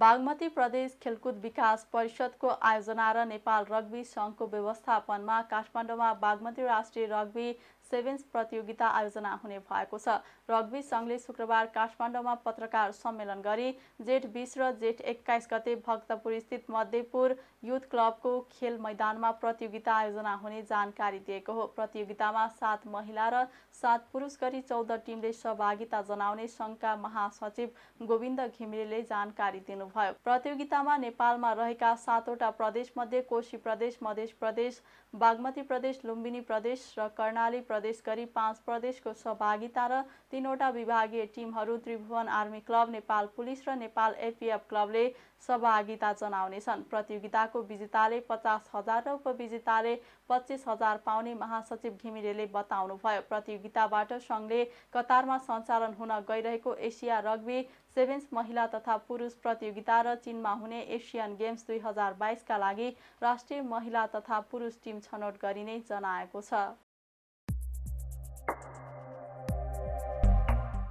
बागमती प्रदेश खेलकुद विकास परिषदको आयोजना र नेपाल रग्बी सङ्घको व्यवस्थापनमा काठमाडौँमा बागमती राष्ट्रिय रग्बी सेभेन्स प्रतियोगिता आयोजना हुने भएको छ रग्बी सङ्घले शुक्रबार काठमाडौँमा पत्रकार सम्मेलन गरी जेठ बिस र जेठ एक्काइस गते भक्तपुर स्थित मध्यपुर युथ क्लबको खेल मैदानमा प्रतियोगिता आयोजना हुने जानकारी दिएको हो प्रतियोगितामा सात महिला र सात पुरुष गरी चौध टिमले सहभागिता जनाउने सङ्घका महासचिव गोविन्द घिमिरेले जानकारी दिनुभयो प्रतियोगितामा नेपालमा रहेका सातवटा प्रदेशमध्ये कोशी प्रदेश मधेस प्रदेश बागमती प्रदेश लुम्बिनी प्रदेश र कर्णाली प्रदेश प्रदेश गरी पाँच प्रदेशको सहभागिता र तिनवटा विभागीय टिमहरू Tribhuvan army club Nepal police र नेपाल एपिएफ क्लबले सहभागिता जनाउनेछन् प्रतियोगिताको विजेताले पचास हजार र उपविजेताले पच्चिस हजार पाउने महासचिव घिमिरेले बताउनुभयो प्रतियोगिताबाट सङ्घले कतारमा सञ्चालन हुन गइरहेको एसिया रग्बी सेभेन्स महिला तथा पुरुष प्रतियोगिता र चिनमा हुने एसियन गेम्स दुई हजार बाइसका लागि राष्ट्रिय महिला तथा पुरुष टिम छनौट गरिने जनाएको छ